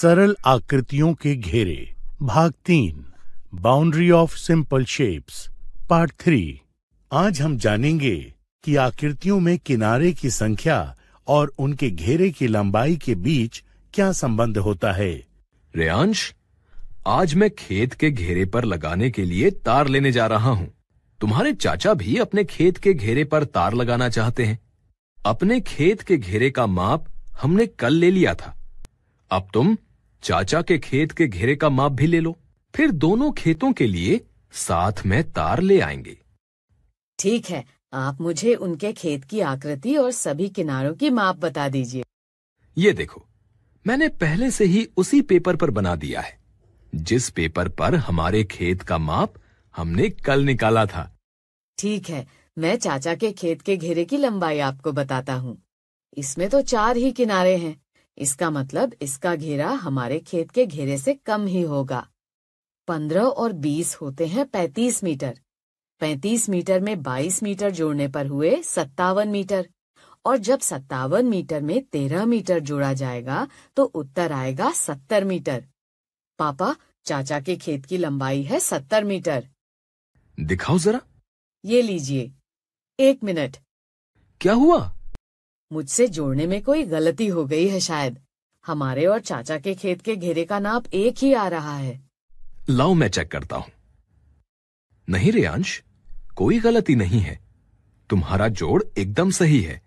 सरल आकृतियों के घेरे भाग तीन boundary of simple shapes part three आज हम जानेंगे कि आकृतियों में किनारे की संख्या और उनके घेरे की लंबाई के बीच क्या संबंध होता है रेयांश आज मैं खेत के घेरे पर लगाने के लिए तार लेने जा रहा हूँ तुम्हारे चाचा भी अपने खेत के घेरे पर तार लगाना चाहते हैं अपने खेत के घेरे का माप हमने कल ले लिया था अब तुम चाचा के खेत के घेरे का माप भी ले लो फिर दोनों खेतों के लिए साथ में तार ले आएंगे ठीक है आप मुझे उनके खेत की आकृति और सभी किनारों की माप बता दीजिए ये देखो मैंने पहले से ही उसी पेपर पर बना दिया है जिस पेपर पर हमारे खेत का माप हमने कल निकाला था ठीक है मैं चाचा के खेत के घेरे की लंबाई आपको बताता हूँ इसमें तो चार ही किनारे हैं इसका मतलब इसका घेरा हमारे खेत के घेरे से कम ही होगा पंद्रह और बीस होते हैं पैंतीस मीटर पैंतीस मीटर में बाईस मीटर जोड़ने पर हुए सत्तावन मीटर और जब सत्तावन मीटर में तेरह मीटर जोड़ा जाएगा तो उत्तर आएगा सत्तर मीटर पापा चाचा के खेत की लंबाई है सत्तर मीटर दिखाओ जरा ये लीजिए एक मिनट क्या हुआ मुझसे जोड़ने में कोई गलती हो गई है शायद हमारे और चाचा के खेत के घेरे का नाप एक ही आ रहा है लाओ मैं चेक करता हूँ नहीं रेयांश कोई गलती नहीं है तुम्हारा जोड़ एकदम सही है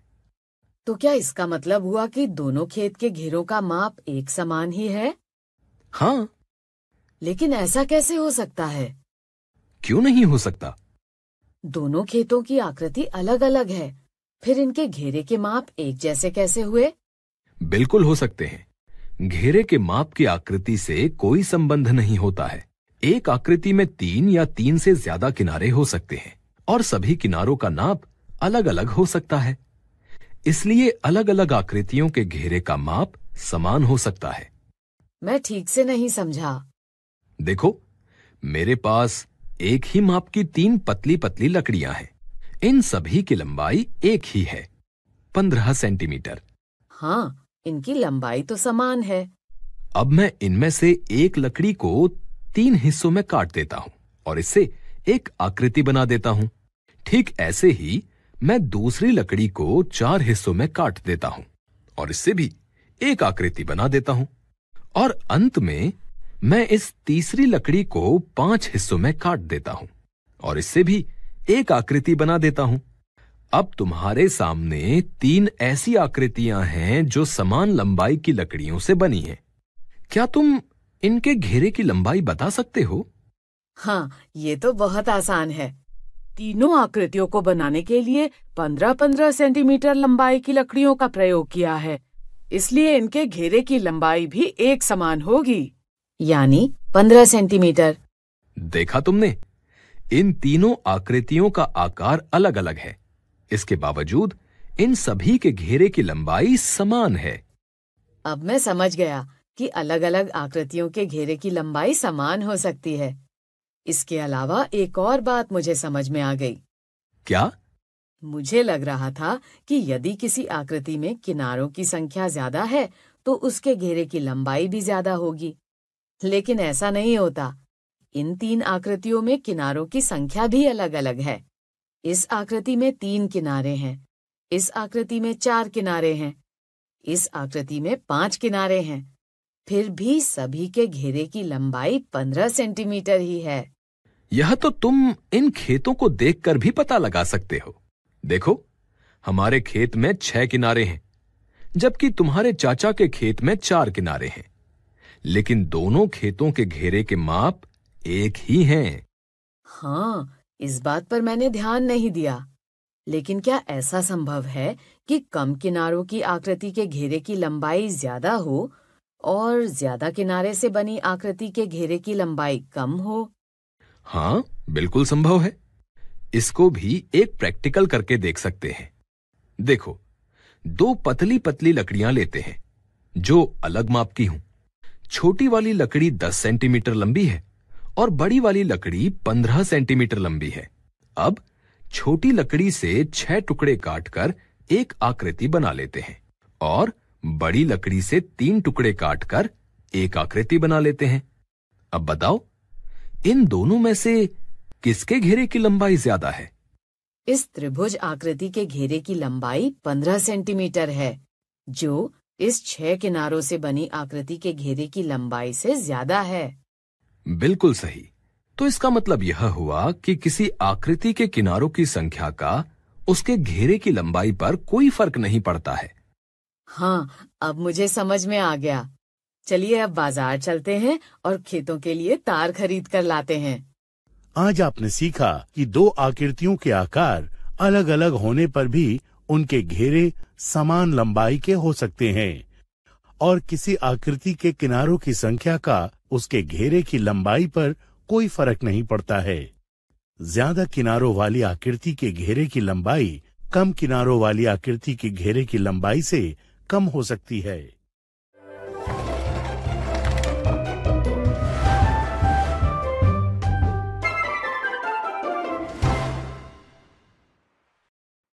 तो क्या इसका मतलब हुआ कि दोनों खेत के घेरों का माप एक समान ही है हाँ लेकिन ऐसा कैसे हो सकता है क्यों नहीं हो सकता दोनों खेतों की आकृति अलग अलग है फिर इनके घेरे के माप एक जैसे कैसे हुए बिल्कुल हो सकते हैं घेरे के माप की आकृति से कोई संबंध नहीं होता है एक आकृति में तीन या तीन से ज्यादा किनारे हो सकते हैं और सभी किनारों का नाप अलग अलग हो सकता है इसलिए अलग अलग आकृतियों के घेरे का माप समान हो सकता है मैं ठीक से नहीं समझा देखो मेरे पास एक ही माप की तीन पतली पतली लकड़ियां हैं इन सभी की लंबाई एक ही है पंद्रह सेंटीमीटर हाँ इनकी लंबाई तो समान है अब मैं इनमें से एक लकड़ी को तीन हिस्सों में काट देता हूँ और इससे एक आकृति बना देता हूँ ठीक ऐसे ही मैं दूसरी लकड़ी को चार हिस्सों में काट देता हूँ और इससे भी एक आकृति बना देता हूँ और अंत में मैं इस तीसरी लकड़ी को पांच हिस्सों में काट देता हूँ और इससे भी एक आकृति बना देता हूं अब तुम्हारे सामने तीन ऐसी आकृतियां हैं जो समान लंबाई की लकड़ियों से बनी है क्या तुम इनके घेरे की लंबाई बता सकते हो हाँ ये तो बहुत आसान है तीनों आकृतियों को बनाने के लिए पंद्रह पंद्रह सेंटीमीटर लंबाई की लकड़ियों का प्रयोग किया है इसलिए इनके घेरे की लंबाई भी एक समान होगी यानी पंद्रह सेंटीमीटर देखा तुमने इन तीनों आकृतियों का आकार अलग अलग है इसके बावजूद इन सभी के घेरे की लंबाई समान है अब मैं समझ गया कि अलग अलग आकृतियों के घेरे की लंबाई समान हो सकती है इसके अलावा एक और बात मुझे समझ में आ गई क्या मुझे लग रहा था कि यदि किसी आकृति में किनारों की संख्या ज्यादा है तो उसके घेरे की लंबाई भी ज्यादा होगी लेकिन ऐसा नहीं होता इन तीन आकृतियों में किनारों की संख्या भी अलग अलग है इस आकृति में तीन किनारे हैं इस आकृति में चार किनारे हैं इस आकृति में पांच किनारे हैं फिर भी सभी के घेरे की लंबाई पंद्रह सेंटीमीटर ही है यह तो तुम इन खेतों को देखकर भी पता लगा सकते हो देखो हमारे खेत में छह किनारे हैं जबकि तुम्हारे चाचा के खेत में चार किनारे हैं लेकिन दोनों खेतों के घेरे के माप एक ही हैं। हाँ इस बात पर मैंने ध्यान नहीं दिया लेकिन क्या ऐसा संभव है कि कम किनारों की आकृति के घेरे की लंबाई ज्यादा हो और ज्यादा किनारे से बनी आकृति के घेरे की लंबाई कम हो हाँ बिल्कुल संभव है इसको भी एक प्रैक्टिकल करके देख सकते हैं देखो दो पतली पतली लकड़ियां लेते हैं जो अलग माप की हूं छोटी वाली लकड़ी 10 सेंटीमीटर लंबी है और बड़ी वाली लकड़ी पंद्रह सेंटीमीटर लंबी है अब छोटी लकड़ी से छह टुकड़े काटकर एक आकृति बना लेते हैं और बड़ी लकड़ी से तीन टुकड़े काटकर एक आकृति बना लेते हैं अब बताओ इन दोनों में से किसके घेरे की लंबाई ज्यादा है इस त्रिभुज आकृति के घेरे की लंबाई पंद्रह सेंटीमीटर है जो इस छह किनारों से बनी आकृति के घेरे की लंबाई से ज्यादा है बिल्कुल सही तो इसका मतलब यह हुआ कि किसी आकृति के किनारों की संख्या का उसके घेरे की लंबाई पर कोई फर्क नहीं पड़ता है हाँ अब मुझे समझ में आ गया चलिए अब बाजार चलते हैं और खेतों के लिए तार खरीद कर लाते हैं आज आपने सीखा कि दो आकृतियों के आकार अलग अलग होने पर भी उनके घेरे समान लंबाई के हो सकते हैं और किसी आकृति के किनारों की संख्या का उसके घेरे की लंबाई पर कोई फर्क नहीं पड़ता है ज्यादा किनारों वाली आकृति के घेरे की लंबाई कम किनारों वाली आकृति के घेरे की लंबाई से कम हो सकती है